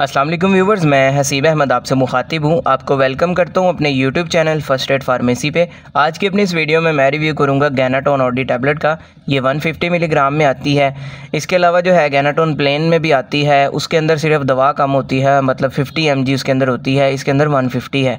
अस्सलाम वालेकुम व्यूवर्स मैं हसीब अहमद आपसे मुखातिब हूँ आपको वेलकम करता हूँ अपने YouTube channel first aid pharmacy पे आज की अपनी इस वीडियो में मैं रिव्यू करूँगा गैनाटोन ऑडी टैबलेट का ये 150 मिलीग्राम में आती है इसके अलावा जो है गैनाटोन प्लेन में भी आती है उसके अंदर सिर्फ दवा कम होती है मतलब फिफ्टी एम उसके अंदर होती है इसके अंदर वन है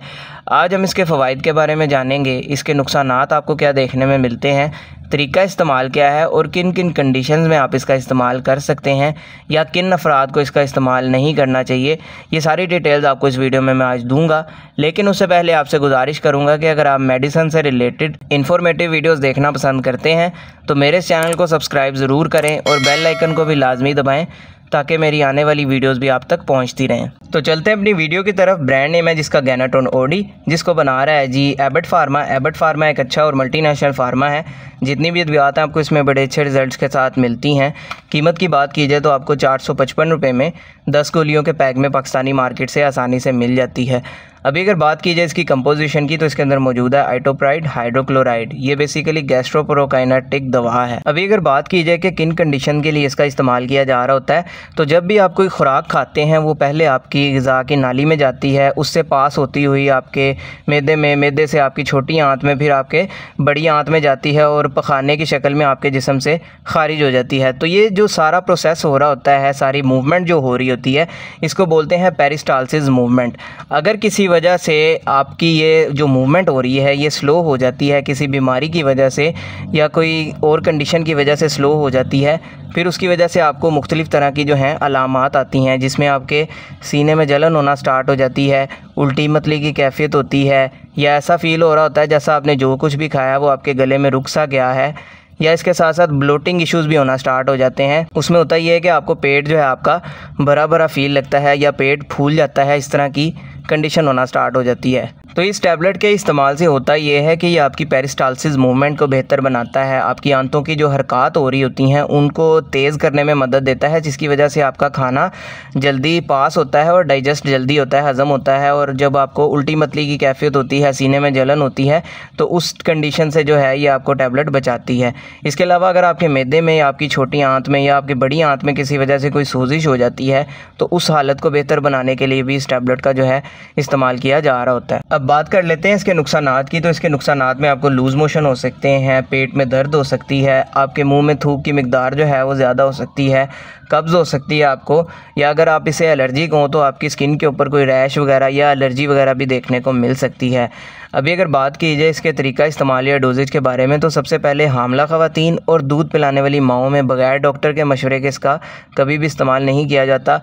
आज हम इसके फ़वाद के बारे में जानेंगे इसके नुकसान आपको क्या देखने में मिलते हैं तरीका इस्तेमाल क्या है और किन किन कंडीशन में आप इसका इस्तेमाल कर सकते हैं या किन अफराद को इसका इस्तेमाल नहीं करना चाहिए ये सारी डिटेल्स आपको इस वीडियो में मैं आज दूंगा लेकिन उससे पहले आपसे गुजारिश करूँगा कि अगर आप मेडिसन से रिलेटेड इन्फॉर्मेटिव वीडियोज़ देखना पसंद करते हैं तो मेरे चैनल को सब्सक्राइब ज़रूर करें और बेल आइकन को भी लाजमी दबाएँ ताकि मेरी आने वाली वीडियोस भी आप तक पहुंचती रहें तो चलते हैं अपनी वीडियो की तरफ ब्रांड नेम है जिसका गैनाटोन ओडी जिसको बना रहा है जी एबट फार्मा एबट फार्मा एक अच्छा और मल्टीनेशनल फार्मा है जितनी भी अद्वियात हैं आपको इसमें बड़े अच्छे रिजल्ट्स के साथ मिलती हैं कीमत की बात की जाए तो आपको चार सौ पचपन रुपये में दस गोलियों के पैक में पाकिस्तानी मार्केट से आसानी से मिल जाती है अभी अगर बात की जाए इसकी कंपोजिशन की तो इसके अंदर मौजूद है आइटोप्राइड हाइड्रोक्लोराइड ये बेसिकली गैस्ट्रोप्रोकाइनाटिक दवा है अभी अगर बात की जाए कि किन कंडीशन के लिए इसका इस्तेमाल किया जा रहा होता है तो जब भी आप कोई खुराक खाते हैं वो पहले आपकी गज़ा की नाली में जाती है उससे पास होती हुई आपके मैदे में मैदे से आपकी छोटी आंत में फिर आपके बड़ी आंत में जाती है और पखाने की शक्ल में आपके जिसम से खारिज हो जाती है तो ये जो सारा प्रोसेस हो रहा होता है सारी मूवमेंट जो हो रही होती है इसको बोलते हैं पेरिस्टालसिस मूवमेंट अगर किसी वजह से आपकी ये जो मूवमेंट हो रही है ये स्लो हो जाती है किसी बीमारी की वजह से या कोई और कंडीशन की वजह से स्लो हो जाती है फिर उसकी वजह से आपको मुख्तलिफ़ तरह की जो हैं अलामत आती हैं जिसमें आपके सीने में जलन होना स्टार्ट हो जाती है उल्टी मतली की कैफियत होती है या ऐसा फ़ील हो रहा होता है जैसा आपने जो कुछ भी खाया वो आपके गले में रुक सा गया है या इसके साथ साथ ब्लोटिंग इश्यूज भी होना स्टार्ट हो जाते हैं उसमें होता यह है कि आपको पेट जो है आपका भरा भरा फील लगता है या पेट फूल जाता है इस तरह की कंडीशन होना स्टार्ट हो जाती है तो इस टैबलेट के इस्तेमाल से होता यह है कि ये आपकी पेरिस्टालसिस मूवमेंट को बेहतर बनाता है आपकी आंतों की जो हरकत हो रही होती हैं उनको तेज़ करने में मदद देता है जिसकी वजह से आपका खाना जल्दी पास होता है और डाइजेस्ट जल्दी होता है हज़म होता है और जब आपको उल्टी मतली की कैफियत होती है सीने में जलन होती है तो उस कंडीशन से जो है ये आपको टैबलेट बचाती है इसके अलावा अगर आपके मैदे में या आपकी छोटी आंत में या आपकी बड़ी आंत में किसी वजह से कोई सूजिश हो जाती है तो उस हालत को बेहतर बनाने के लिए भी इस टैबलेट का जो है इस्तेमाल किया जा रहा होता है अब अब बात कर लेते हैं इसके नुकसान की तो इसके नुकसान में आपको लूज़ मोशन हो सकते हैं पेट में दर्द हो सकती है आपके मुंह में थूक की मकदार जो है वो ज़्यादा हो सकती है कब्ज़ हो सकती है आपको या अगर आप इसे एलर्जी को हो तो आपकी स्किन के ऊपर कोई रैश वगैरह या एलर्जी वगैरह भी देखने को मिल सकती है अभी अगर बात की जाए इसके तरीका इस्तेमाल या डोजेज के बारे में तो सबसे पहले हामला ख़ातन और दूध पिलाने वाली माओ में बगैर डॉक्टर के मशवरे के इसका कभी भी इस्तेमाल नहीं किया जाता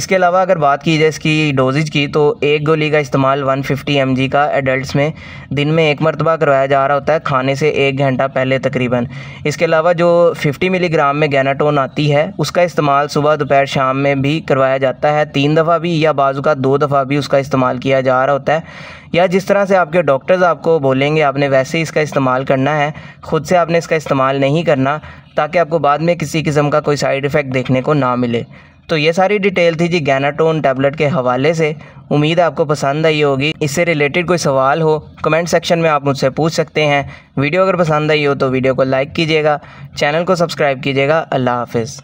इसके अलावा अगर बात की जाए इसकी डोजेज की तो एक गोली का इस्तेमाल 150 फिफ्टी का एडल्ट्स में दिन में एक मरतबा करवाया जा रहा होता है खाने से एक घंटा पहले तकरीबन इसके अलावा जो 50 मिलीग्राम में गैनाटोन आती है उसका इस्तेमाल इस्तेमाल सुबह दोपहर शाम में भी करवाया जाता है तीन दफ़ा भी या बाज़ू का दो दफ़ा भी उसका इस्तेमाल किया जा रहा होता है या जिस तरह से आपके डॉक्टर्स आपको बोलेंगे आपने वैसे ही इसका इस्तेमाल करना है ख़ुद से आपने इसका इस्तेमाल नहीं करना ताकि आपको बाद में किसी किस्म का कोई साइड इफ़ेक्ट देखने को ना मिले तो ये सारी डिटेल थी जी गैनाटोन टैबलेट के हवाले से उम्मीद आपको पसंद आई होगी इससे रिलेटेड कोई सवाल हो कमेंट सेक्शन में आप मुझसे पूछ सकते हैं वीडियो अगर पसंद आई हो तो वीडियो को लाइक कीजिएगा चैनल को सब्सक्राइब कीजिएगा अल्लाह हाफिज़